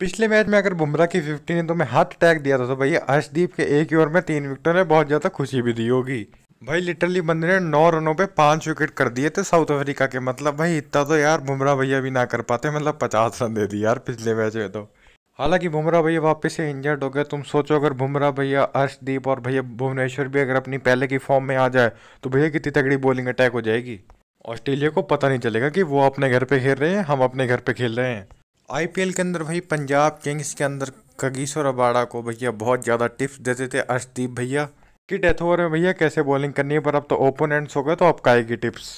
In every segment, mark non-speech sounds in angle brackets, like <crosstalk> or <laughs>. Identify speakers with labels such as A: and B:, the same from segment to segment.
A: पिछले मैच में अगर बुमराह की फिफ्टी ने तो मैं हाथ अटैक दिया था तो भैया हर्षदीप के एक ओवर में तीन विकेटों ने बहुत ज़्यादा खुशी भी दी होगी भाई लिटरली बंदे ने नौ रनों पे पांच विकेट कर दिए थे साउथ अफ्रीका के मतलब भाई इतना तो यार बुमराह भैया भी ना कर पाते मतलब पचास रन दे दिए यार पिछले मैच में तो हालांकि बुमराह भैया वापस से इंजर्ड हो गए तुम सोचो अगर बुमराह भैया अर्शदीप और भैया भुवनेश्वर भी अगर अपनी पहले की फॉर्म में आ जाए तो भैया कितनी तगड़ी बॉलिंग अटैक हो जाएगी ऑस्ट्रेलिया को पता नहीं चलेगा कि वो अपने घर पे खेल रहे हैं हम अपने घर पे खेल रहे हैं आईपीएल के अंदर भाई पंजाब किंग्स के अंदर कगीश्वर अबाड़ा को भैया बहुत ज़्यादा टिप्स देते थे अर्शदीप भैया कि डेथ ओवर में भैया कैसे बॉलिंग करनी है पर अब तो ओपोनेंट्स हो गए तो अब काएगी टिप्स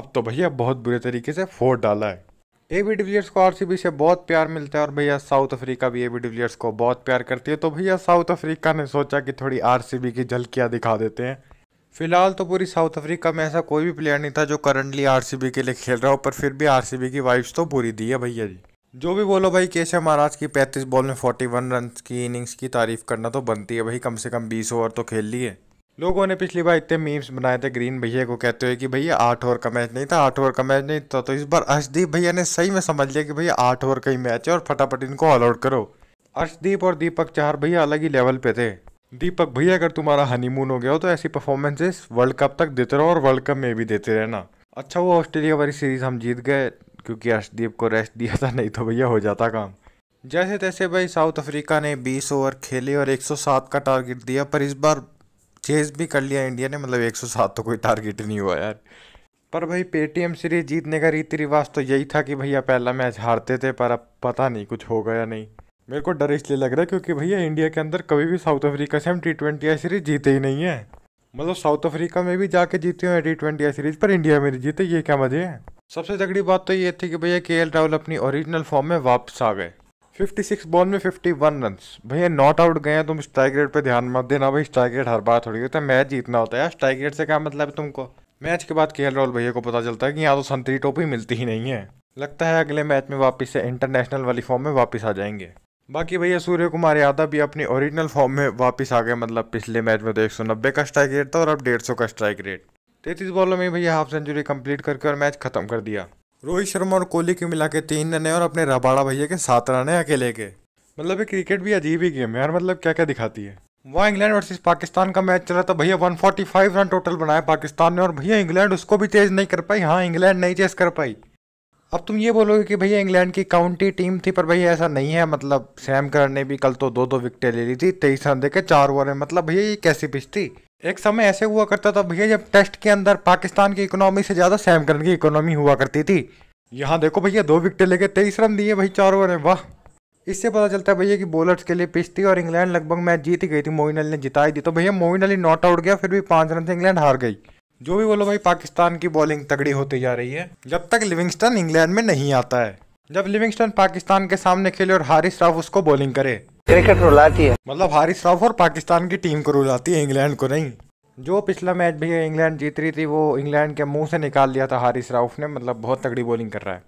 A: अब तो भैया बहुत बुरे तरीके से फोर डाला है ए बी डिविलियर्स को बी से बहुत प्यार मिलता है और भैया साउथ अफ्रीका भी ए बी डिविलियर्स को बहुत प्यार करती है तो भैया साउथ अफ्रीका ने सोचा कि थोड़ी बी की झलकियाँ दिखा देते हैं फिलहाल तो पूरी साउथ अफ्रीका में ऐसा कोई भी प्लेयर नहीं था जो करंटली बी के लिए खेल रहा हो पर फिर भी बी की वाइब्स तो पूरी दी है भैया जी जो भी बोलो भाई केशव महाराज की पैंतीस बॉल में फोर्टी वन रन की इनिंग्स की तारीफ करना तो बनती है भाई कम से कम बीस ओवर तो खेल लिए लोगों ने पिछली बार इतने मीम्स बनाए थे ग्रीन भैया को कहते हुए कि भैया आठ ओवर का मैच नहीं था आठ ओवर का मैच नहीं था तो इस बार अर्शदीप भैया ने सही में समझ लिया कि भैया आठ ओवर का ही मैच है और फटाफट इनको ऑल आउट करो अर्शदीप और दीपक चार भैया अलग ही लेवल पे थे दीपक भैया अगर तुम्हारा हनीमून हो गया हो तो ऐसी परफॉर्मेंसेस वर्ल्ड कप तक देते रहो और वर्ल्ड कप में भी देते रहना अच्छा वो ऑस्ट्रेलिया वाली सीरीज हम जीत गए क्योंकि अर्शदीप को रेस्ट दिया था नहीं तो भैया हो जाता काम जैसे तैसे भाई साउथ अफ्रीका ने 20 ओवर खेले और 107 का टारगेट दिया पर इस बार चेज भी कर लिया इंडिया ने मतलब 107 तो कोई टारगेट नहीं हुआ यार पर भाई पेटीएम सीरीज जीतने का रीति रिवाज तो यही था कि भैया पहला मैच हारते थे पर अब पता नहीं कुछ होगा या नहीं मेरे को डर इसलिए लग रहा है क्योंकि भैया इंडिया के अंदर कभी भी साउथ अफ्रीका से हम टी ट्वेंटी सीरीज जीते ही नहीं है मतलब साउथ अफ्रीका में भी जाके जीते हुए टी ट्वेंटी सीरीज पर इंडिया में जीते ये क्या मजे हैं सबसे तगड़ी बात तो ये थी कि भैया के राहुल अपनी ओरिजिनल फॉर्म में वापस आ गए 56 बॉल में 51 रन भैया नॉट आउट गए हैं तुम स्ट्राइक रेट पे ध्यान मत देना भाई स्ट्राइक रेट हर बार थोड़ी होता है मैच जीतना होता है यार स्ट्राइक रेट से क्या मतलब है तुमको मैच के बाद के राहुल भैया को पता चलता है कि यहाँ तो संतरी टोपी मिलती ही नहीं है लगता है अगले मैच में वापस से इंटरनेशनल वाली फॉर्म में वापस आ जाएंगे बाकी भैया सूर्य कुमार यादव भी अपनी ओरिजिनल फॉर्म में वापस आ गए मतलब पिछले मैच में तो एक का स्ट्राइक रेट था और अब डेढ़ का स्ट्राइक रेट तैतीस तो बॉलों में भैया हाफ सेंचुरी कंप्लीट करके और मैच खत्म कर दिया रोहित शर्मा और कोहली के मिला के तीन रन और अपने रबाड़ा भैया के सात रन है अकेले के मतलब ये क्रिकेट भी अजीब ही गेम है यार मतलब क्या क्या दिखाती है वहाँ इंग्लैंड वर्सेस पाकिस्तान का मैच चला था तो भैया 145 रन टोटल बनाया पाकिस्तान ने और भैया इंग्लैंड उसको भी तेज नहीं कर पाई हाँ इंग्लैंड नहीं चेस कर पाई अब तुम ये बोलोगे कि भैया इंग्लैंड की काउंटी टीम थी पर भैया ऐसा नहीं है मतलब सैम करण ने भी कल तो दो दो विकटें ले ली थी तेईस रन देकर चार ओवर में मतलब भैया ये कैसी पिच थी एक समय ऐसे हुआ करता था भैया जब टेस्ट के अंदर पाकिस्तान की इकोनॉमी से ज़्यादा सैमकन की इकोनॉमी हुआ करती थी यहाँ देखो भैया दो विकेट लेके तेईस रन दिए भाई चार ओवर में वाह इससे पता चलता है भैया कि बॉलर्स के लिए पिच थी और इंग्लैंड लगभग मैच जीत गई थी मोइन अली ने जिताई दी तो भैया मोइन अली नॉट आउट गया फिर भी पांच रन से इंग्लैंड हार गई जो भी बोलो भाई पाकिस्तान की बॉलिंग तगड़ी होती जा रही है जब तक लिविंगस्टन इंग्लैंड में नहीं आता है जब लिविंगस्टन पाकिस्तान के सामने खेले और हारिस राफ उसको बॉलिंग करे क्रिकेट रुलाती है मतलब हारिस राउफ और पाकिस्तान की टीम को रुलाती है इंग्लैंड को नहीं जो पिछला मैच भी इंग्लैंड जीत रही थी वो इंग्लैंड के मुंह से निकाल दिया था हारिस राउफ ने मतलब बहुत तगड़ी बॉलिंग कर रहा है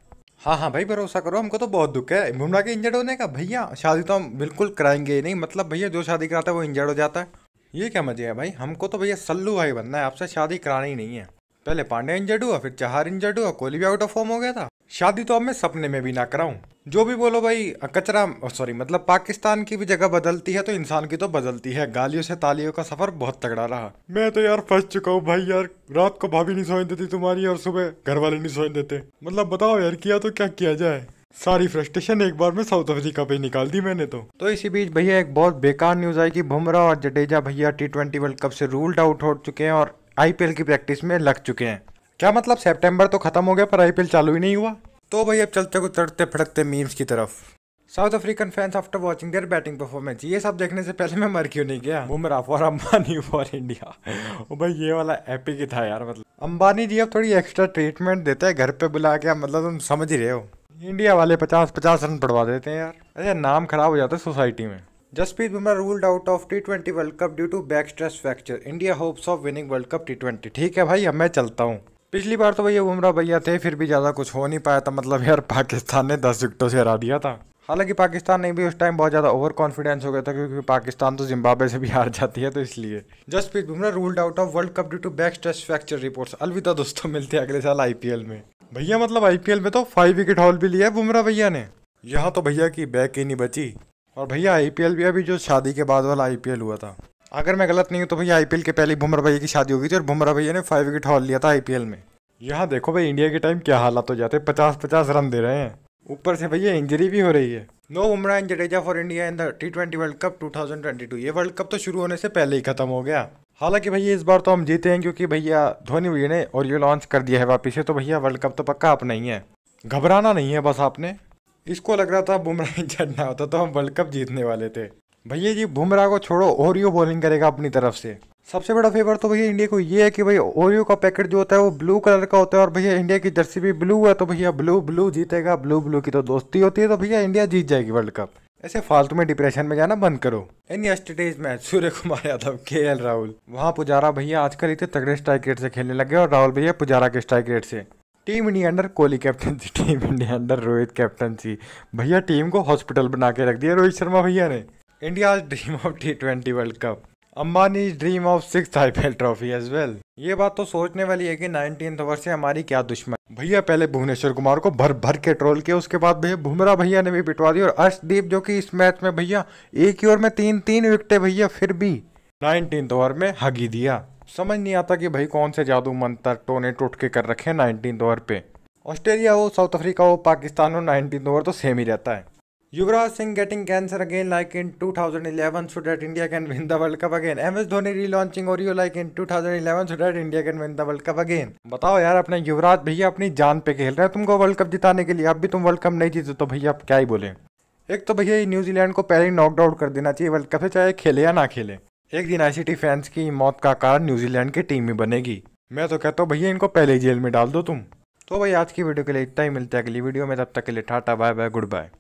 A: हाँ हाँ भाई भरोसा करो हमको तो बहुत दुख है बुमराह के इंजर्ड होने का भैया शादी तो हम बिल्कुल कराएंगे ही नहीं मतलब भैया जो शादी कराता है वो इंजर्ड हो जाता है ये क्या मजे है भाई हमको तो भैया सल्लू भाई बनना है आपसे शादी करानी ही नहीं है पहले पांडे इंजर्ड हुआ फिर चहार इंजर्ड हुआ कोहली भी आउट ऑफ फॉर्म हो गया था शादी तो अब मैं सपने में भी ना कराऊं जो भी बोलो भाई कचरा सॉरी मतलब पाकिस्तान की भी जगह बदलती है तो इंसान की तो बदलती है गालियों से तालियों का सफर बहुत तगड़ा रहा मैं तो यार फंस चुका हूँ भाई यार रात को भाभी नहीं सोने देती तुम्हारी और सुबह घर वाले नहीं सोने देते मतलब बताओ यार किया तो क्या किया जाए सारी फ्रस्ट्रेशन एक बार में साउथ अफ्रीका पे निकाल दी मैंने तो तो इसी बीच भैया एक बहुत बेकार न्यूज आई कि बुमराह और जडेजा भैया टी ट्वेंटी वर्ल्ड कप से रूल्ड आउट हो चुके हैं और आईपीएल की प्रैक्टिस में लग चुके हैं क्या मतलब सितंबर तो खत्म हो गया पर आईपीएल चालू ही नहीं हुआ तो भाई अब चलते को तड़ते फड़कते मीम्स की तरफ South African fans after watching their batting performance ये सब देखने से पहले मैं मर क्यों नहीं गया Bumrah for Ambani for India ओ भाई ये वाला एपिक ही था यार मतलब अंबानी जी अब थोड़ी एक्स्ट्रा ट्रीटमेंट देते हैं घर पे बुला के मतलब तुम समझ ही रहे हो इंडिया वाले पचास पचास रन पड़वा देते हैं यार अरे नाम खराब हो जाता है सोसाइटी में Jasprit Bumrah ruled out of T twenty world cup due to back stress fracture India hopes of winning world cup T twenty ठीक है भाई अब मैं चलता हूँ पिछली बार तो भैया बुमरा भैया थे फिर भी ज़्यादा कुछ हो नहीं पाया था मतलब यार पाकिस्तान ने दस विकटों से हरा दिया था हालांकि पाकिस्तान ने भी उस टाइम बहुत ज़्यादा ओवर कॉन्फिडेंस हो गया था क्योंकि पाकिस्तान तो जिम्बाब्वे से भी हार जाती है तो इसलिए Jasprit Bumrah ruled out of world cup due to back stress fracture reports अलविदा दोस्तों मिलते हैं अगले साल आईपीएल में भैया मतलब आईपीएल में तो फाइव विकेट हॉल भी लिया है बुमरा भैया ने यहाँ तो भैया की बैक ही नहीं बची और भैया आईपीएल भी अभी जो शादी के बाद वाला आईपीएल हुआ था अगर मैं गलत नहीं हूँ तो भैया आईपीएल के पहले बुमरा भैया की शादी हो गई थी और बुमरा भैया ने फाइव विकेट हॉल लिया था आईपीएल में यहाँ देखो भाई इंडिया के टाइम क्या हालात हो जाते हैं पचास पचास रन दे रहे हैं ऊपर से भैया इंजरी भी हो रही है no Bumrah and Jadeja for India in the T twenty world cup two thousand twenty two ये वर्ल्ड कप तो शुरू होने से पहले ही खत्म हो गया हालांकि भैया इस बार तो हम जीते हैं क्योंकि भैया धोनी भैया ने और ये लॉन्च कर दिया है वापिस से तो भैया वर्ल्ड कप तो पक्का आप नहीं है घबराना नहीं है बस आपने इसको लग रहा था बुमराह <laughs> झड़ना होता तो हम वर्ल्ड कप जीतने वाले थे भैया जी बुमराह को छोड़ो ओरियो बॉलिंग करेगा अपनी तरफ से सबसे बड़ा फेवर तो भैया इंडिया को ये है कि भाई ओरियो का पैकेट जो होता है वो ब्लू कलर का होता है और भैया इंडिया की जर्सी भी ब्लू है तो भैया ब्लू ब्लू जीतेगा ब्लू ब्लू की तो दोस्ती होती है तो भैया इंडिया जीत जाएगी वर्ल्ड कप ऐसे फालतू में डिप्रेशन में जाना बंद करो in yesterday's match Suryakumar Yadav K L Rahul वहाँ पुजारा भैया आजकल इतने तगड़े स्ट्राइक रेट से खेलने लगे और राहुल भैया पुजारा के स्ट्राइक रेट से team India under Kohli captaincy team India under Rohit captaincy भैया टीम को हॉस्पिटल बना के रख दिया रोहित शर्मा भैया ने dream of T twenty world cup Ambani's dream of six I P L trophy as well ये बात तो सोचने वाली है कि नाइनटीन ओवर से हमारी क्या दुश्मन भैया पहले भुवनेश्वर कुमार को भर भर के ट्रोल किया उसके बाद भैया भुमरा भैया ने भी पिटवा दी और अर्शदीप जो कि इस मैच में भैया एक ही ओवर में तीन तीन विकेटे भैया फिर भी नाइनटीन ओवर में हगी दिया समझ नहीं आता कि भाई कौन से जादू मंत्र टोने के कर रखे हैं नाइनटीन ओवर पे ऑस्ट्रेलिया हो साउथ अफ्रीका हो पाकिस्तान हो नाइनटीन ओवर तो सेम ही रहता है Yuvraj Singh getting cancer again like in 2011 so that India can win the World Cup again. MS Dhoni और you like in 2011 so that India can win the world cup again बताओ यार अपने युवराज भैया अपनी जान पे खेल रहे हैं तुमको वर्ल्ड कप जिताने के लिए अब भी तुम वर्ल्ड कप नहीं जीते तो भैया आप क्या ही बोले एक तो भैया न्यूजीलैंड को पहले ही नॉकडाउट कर देना चाहिए वर्ल्ड कप से चाहे खेले या ना खेले एक दिन आईसीटी फैंस की मौत का कारण न्यूजीलैंड की टीम में बनेगी मैं तो कहता हूँ भैया इनको पहले ही जेल में डाल दो तुम तो भाई आज की वीडियो के लिए इतना ही मिलता है अगली वीडियो में तब तक के लिए tata bye bye good bye